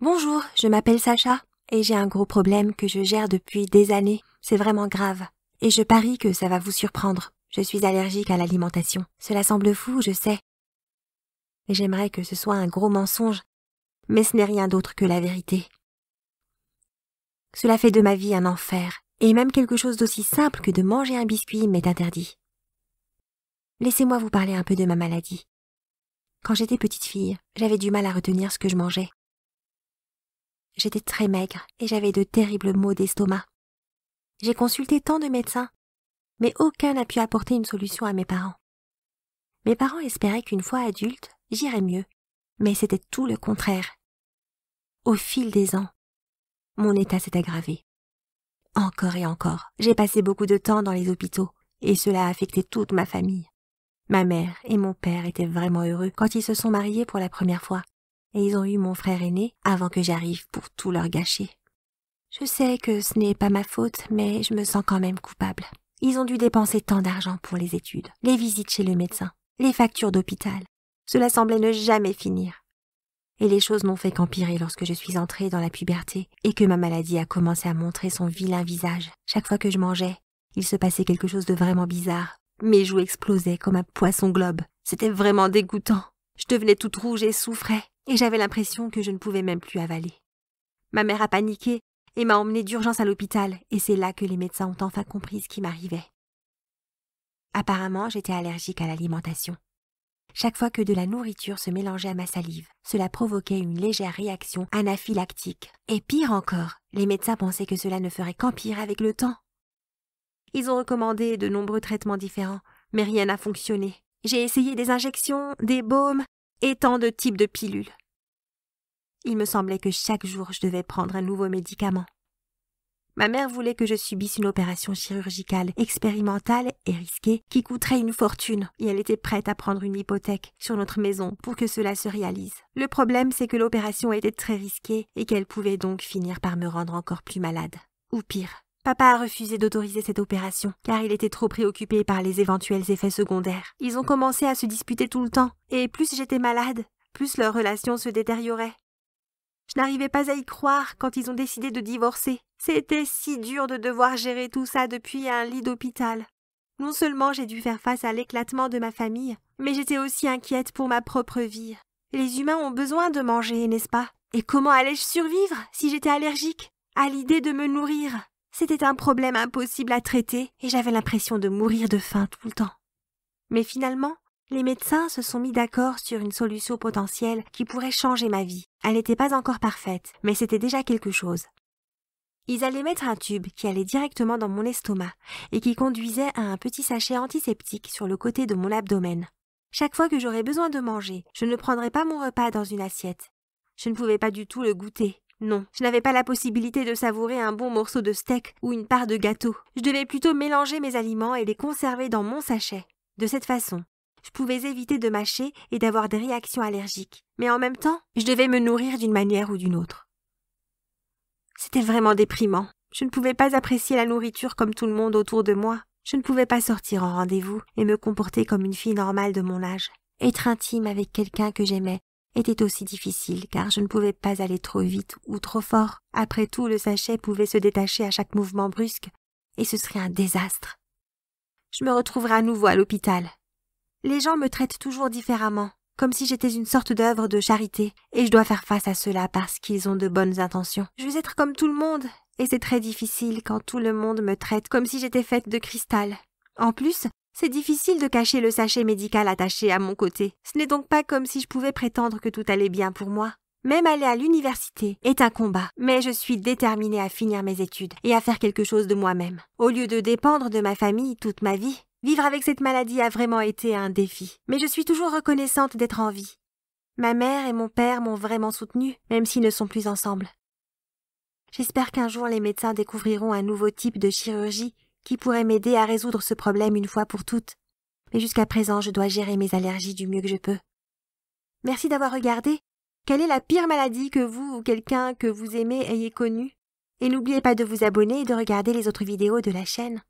Bonjour, je m'appelle Sacha et j'ai un gros problème que je gère depuis des années. C'est vraiment grave. Et je parie que ça va vous surprendre. Je suis allergique à l'alimentation. Cela semble fou, je sais. j'aimerais que ce soit un gros mensonge, mais ce n'est rien d'autre que la vérité. Cela fait de ma vie un enfer, et même quelque chose d'aussi simple que de manger un biscuit m'est interdit. Laissez-moi vous parler un peu de ma maladie. Quand j'étais petite fille, j'avais du mal à retenir ce que je mangeais. J'étais très maigre et j'avais de terribles maux d'estomac. J'ai consulté tant de médecins, mais aucun n'a pu apporter une solution à mes parents. Mes parents espéraient qu'une fois adulte, j'irais mieux, mais c'était tout le contraire. Au fil des ans, mon état s'est aggravé. Encore et encore, j'ai passé beaucoup de temps dans les hôpitaux, et cela a affecté toute ma famille. Ma mère et mon père étaient vraiment heureux quand ils se sont mariés pour la première fois, et ils ont eu mon frère aîné avant que j'arrive pour tout leur gâcher. Je sais que ce n'est pas ma faute, mais je me sens quand même coupable. Ils ont dû dépenser tant d'argent pour les études, les visites chez le médecin, les factures d'hôpital. Cela semblait ne jamais finir. Et les choses n'ont fait qu'empirer lorsque je suis entrée dans la puberté et que ma maladie a commencé à montrer son vilain visage. Chaque fois que je mangeais, il se passait quelque chose de vraiment bizarre. Mes joues explosaient comme un poisson globe. C'était vraiment dégoûtant. Je devenais toute rouge et souffrais et j'avais l'impression que je ne pouvais même plus avaler. Ma mère a paniqué et m'a emmenée d'urgence à l'hôpital, et c'est là que les médecins ont enfin compris ce qui m'arrivait. Apparemment, j'étais allergique à l'alimentation. Chaque fois que de la nourriture se mélangeait à ma salive, cela provoquait une légère réaction anaphylactique. Et pire encore, les médecins pensaient que cela ne ferait qu'empirer avec le temps. Ils ont recommandé de nombreux traitements différents, mais rien n'a fonctionné. J'ai essayé des injections, des baumes, et tant de types de pilules. Il me semblait que chaque jour je devais prendre un nouveau médicament. Ma mère voulait que je subisse une opération chirurgicale expérimentale et risquée qui coûterait une fortune, et elle était prête à prendre une hypothèque sur notre maison pour que cela se réalise. Le problème, c'est que l'opération était très risquée et qu'elle pouvait donc finir par me rendre encore plus malade, ou pire. Papa a refusé d'autoriser cette opération, car il était trop préoccupé par les éventuels effets secondaires. Ils ont commencé à se disputer tout le temps, et plus j'étais malade, plus leur relation se détériorait. Je n'arrivais pas à y croire quand ils ont décidé de divorcer. C'était si dur de devoir gérer tout ça depuis un lit d'hôpital. Non seulement j'ai dû faire face à l'éclatement de ma famille, mais j'étais aussi inquiète pour ma propre vie. Les humains ont besoin de manger, n'est-ce pas Et comment allais-je survivre si j'étais allergique à l'idée de me nourrir c'était un problème impossible à traiter et j'avais l'impression de mourir de faim tout le temps. Mais finalement, les médecins se sont mis d'accord sur une solution potentielle qui pourrait changer ma vie. Elle n'était pas encore parfaite, mais c'était déjà quelque chose. Ils allaient mettre un tube qui allait directement dans mon estomac et qui conduisait à un petit sachet antiseptique sur le côté de mon abdomen. Chaque fois que j'aurais besoin de manger, je ne prendrais pas mon repas dans une assiette. Je ne pouvais pas du tout le goûter. Non, je n'avais pas la possibilité de savourer un bon morceau de steak ou une part de gâteau. Je devais plutôt mélanger mes aliments et les conserver dans mon sachet. De cette façon, je pouvais éviter de mâcher et d'avoir des réactions allergiques. Mais en même temps, je devais me nourrir d'une manière ou d'une autre. C'était vraiment déprimant. Je ne pouvais pas apprécier la nourriture comme tout le monde autour de moi. Je ne pouvais pas sortir en rendez-vous et me comporter comme une fille normale de mon âge. Être intime avec quelqu'un que j'aimais était aussi difficile, car je ne pouvais pas aller trop vite ou trop fort. Après tout, le sachet pouvait se détacher à chaque mouvement brusque, et ce serait un désastre. Je me retrouverai à nouveau à l'hôpital. Les gens me traitent toujours différemment, comme si j'étais une sorte d'œuvre de charité, et je dois faire face à cela parce qu'ils ont de bonnes intentions. Je veux être comme tout le monde, et c'est très difficile quand tout le monde me traite comme si j'étais faite de cristal. En plus, c'est difficile de cacher le sachet médical attaché à mon côté. Ce n'est donc pas comme si je pouvais prétendre que tout allait bien pour moi. Même aller à l'université est un combat, mais je suis déterminée à finir mes études et à faire quelque chose de moi-même. Au lieu de dépendre de ma famille toute ma vie, vivre avec cette maladie a vraiment été un défi. Mais je suis toujours reconnaissante d'être en vie. Ma mère et mon père m'ont vraiment soutenue, même s'ils ne sont plus ensemble. J'espère qu'un jour les médecins découvriront un nouveau type de chirurgie qui pourrait m'aider à résoudre ce problème une fois pour toutes. Mais jusqu'à présent, je dois gérer mes allergies du mieux que je peux. Merci d'avoir regardé. Quelle est la pire maladie que vous ou quelqu'un que vous aimez ayez connue Et n'oubliez pas de vous abonner et de regarder les autres vidéos de la chaîne.